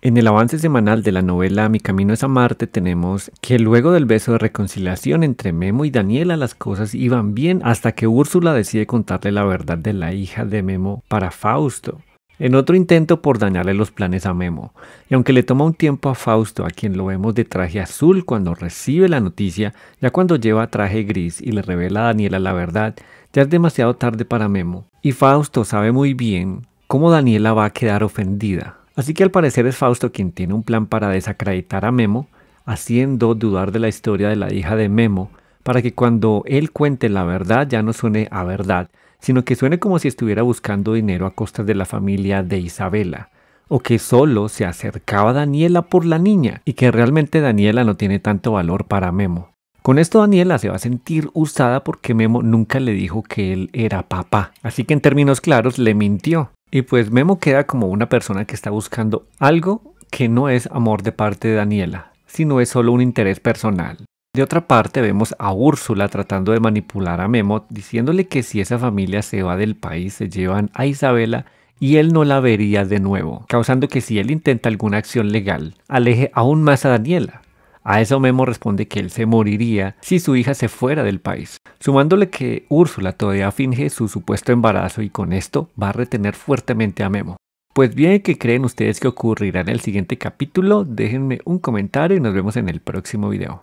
En el avance semanal de la novela Mi Camino es a Marte tenemos que luego del beso de reconciliación entre Memo y Daniela las cosas iban bien hasta que Úrsula decide contarle la verdad de la hija de Memo para Fausto, en otro intento por dañarle los planes a Memo. Y aunque le toma un tiempo a Fausto, a quien lo vemos de traje azul cuando recibe la noticia, ya cuando lleva traje gris y le revela a Daniela la verdad, ya es demasiado tarde para Memo. Y Fausto sabe muy bien cómo Daniela va a quedar ofendida. Así que al parecer es Fausto quien tiene un plan para desacreditar a Memo, haciendo dudar de la historia de la hija de Memo, para que cuando él cuente la verdad ya no suene a verdad, sino que suene como si estuviera buscando dinero a costa de la familia de Isabela, o que solo se acercaba a Daniela por la niña, y que realmente Daniela no tiene tanto valor para Memo. Con esto Daniela se va a sentir usada porque Memo nunca le dijo que él era papá, así que en términos claros le mintió. Y pues Memo queda como una persona que está buscando algo que no es amor de parte de Daniela, sino es solo un interés personal. De otra parte vemos a Úrsula tratando de manipular a Memo, diciéndole que si esa familia se va del país se llevan a Isabela y él no la vería de nuevo, causando que si él intenta alguna acción legal, aleje aún más a Daniela. A eso Memo responde que él se moriría si su hija se fuera del país, sumándole que Úrsula todavía finge su supuesto embarazo y con esto va a retener fuertemente a Memo. Pues bien, ¿qué creen ustedes que ocurrirá en el siguiente capítulo? Déjenme un comentario y nos vemos en el próximo video.